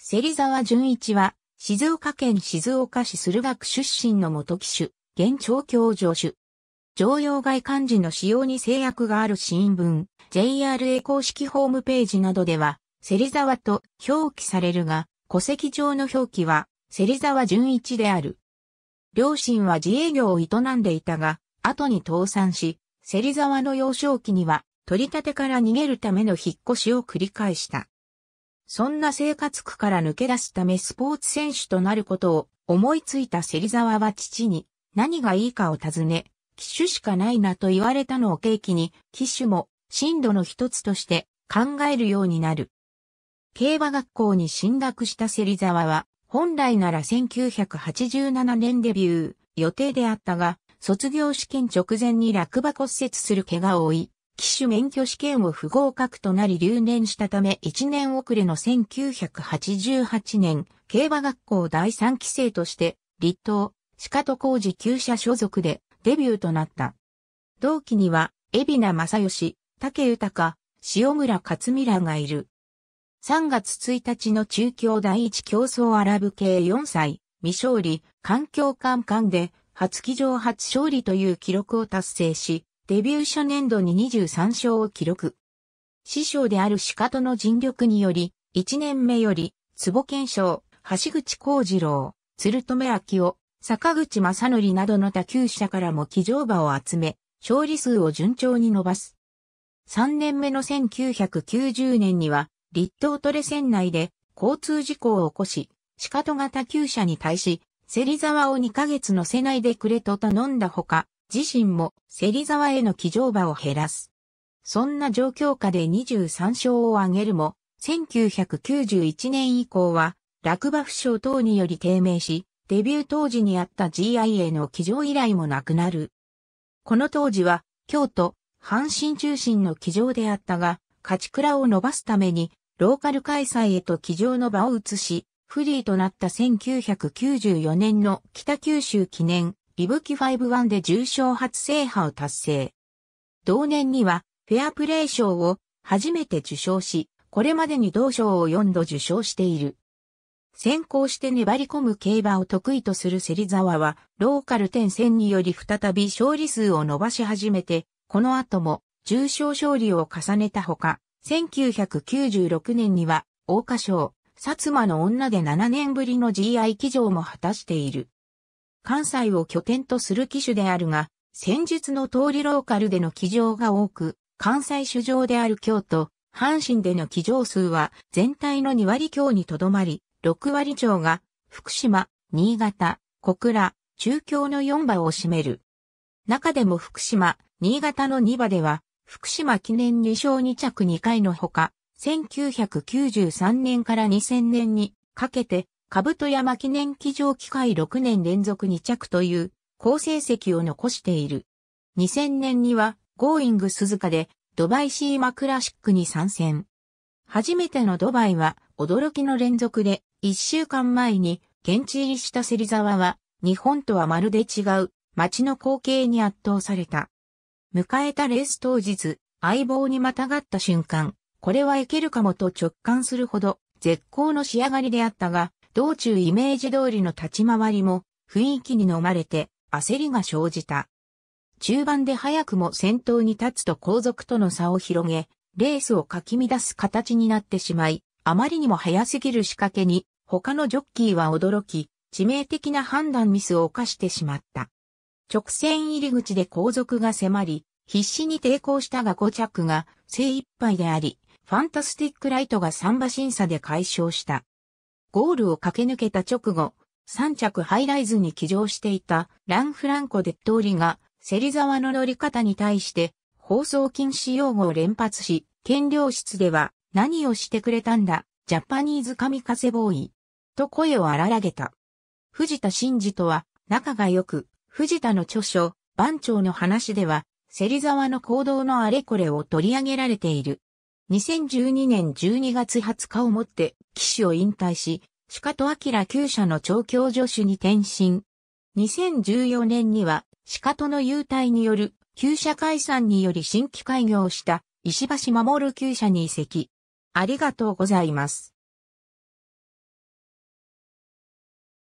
芹沢淳一は、静岡県静岡市駿河区出身の元騎手、現調教助手。常用外漢字の使用に制約がある新聞、JRA 公式ホームページなどでは、芹沢と表記されるが、戸籍上の表記は、芹沢淳一である。両親は自営業を営んでいたが、後に倒産し、芹沢の幼少期には、取り立てから逃げるための引っ越しを繰り返した。そんな生活苦から抜け出すためスポーツ選手となることを思いついた芹沢は父に何がいいかを尋ね、騎手しかないなと言われたのを契機に、騎手も進路の一つとして考えるようになる。競馬学校に進学した芹沢は、本来なら1987年デビュー予定であったが、卒業試験直前に落馬骨折する怪我を負い、機種免許試験を不合格となり留年したため1年遅れの1988年、競馬学校第3期生として、立東、鹿戸工事旧社所属でデビューとなった。同期には、海老名正義、竹豊、塩村勝美らがいる。3月1日の中京第一競争アラブ系4歳、未勝利、環境官官で、初騎乗初勝利という記録を達成し、デビュー初年度に23勝を記録。師匠である鹿との尽力により、1年目より、坪健章、橋口幸次郎、鶴留明夫、坂口正則などの他球者からも騎乗馬を集め、勝利数を順調に伸ばす。3年目の1990年には、立東トレ線内で交通事故を起こし、鹿戸型厩舎に対し、芹沢を2ヶ月乗せないでくれと頼んだほか、自身も芹沢への騎乗馬を減らす。そんな状況下で23勝を挙げるも、1991年以降は、落馬負傷等により低迷し、デビュー当時にあった GIA の騎乗依頼もなくなる。この当時は、京都、阪神中心の騎乗であったが、勝ち倉を伸ばすために、ローカル開催へと騎乗の場を移し、フリーとなった1994年の北九州記念イブキ5-1で重賞初制覇を達成。同年には、フェアプレー賞を初めて受賞し、これまでに同賞を4度受賞している。先行して粘り込む競馬を得意とする芹沢は、ローカル転戦により再び勝利数を伸ばし始めて、この後も重賞勝利を重ねたほか、1996年には、大花賞、薩摩の女で7年ぶりの GI 騎乗も果たしている。関西を拠点とする機種であるが、戦術の通りローカルでの機乗が多く、関西主場である京都、阪神での機乗数は全体の2割強にとどまり、6割超が福島、新潟、小倉、中京の4馬を占める。中でも福島、新潟の2馬では、福島記念2勝2着2回のほか、1993年から2000年にかけて兜山記念騎乗機会6年連続2着という好成績を残している。2000年には、Going 鈴鹿でドバイシーマクラシックに参戦。初めてのドバイは驚きの連続で、1週間前に現地入りした芹沢は、日本とはまるで違う街の光景に圧倒された。迎えたレース当日、相棒にまたがった瞬間、これはいけるかもと直感するほど絶好の仕上がりであったが、道中イメージ通りの立ち回りも雰囲気に飲まれて焦りが生じた。中盤で早くも先頭に立つと後続との差を広げ、レースをかき乱す形になってしまい、あまりにも早すぎる仕掛けに、他のジョッキーは驚き、致命的な判断ミスを犯してしまった。直線入り口で後続が迫り、必死に抵抗したが5着が精一杯であり、ファンタスティックライトが3馬審査で解消した。ゴールを駆け抜けた直後、三着ハイライズに騎乗していたランフランコ・デッドーリが、芹沢の乗り方に対して放送禁止用語を連発し、検量室では何をしてくれたんだ、ジャパニーズ神風ボーイ。と声を荒らげた。藤田真二とは仲が良く、藤田の著書、番長の話では、芹沢の行動のあれこれを取り上げられている。2012年12月20日をもって、騎士を引退し、鹿戸とア社厩舎の調教助手に転身。2014年には、鹿戸との優待による、厩舎解散により新規開業した、石橋守厩舎に移籍。ありがとうございます。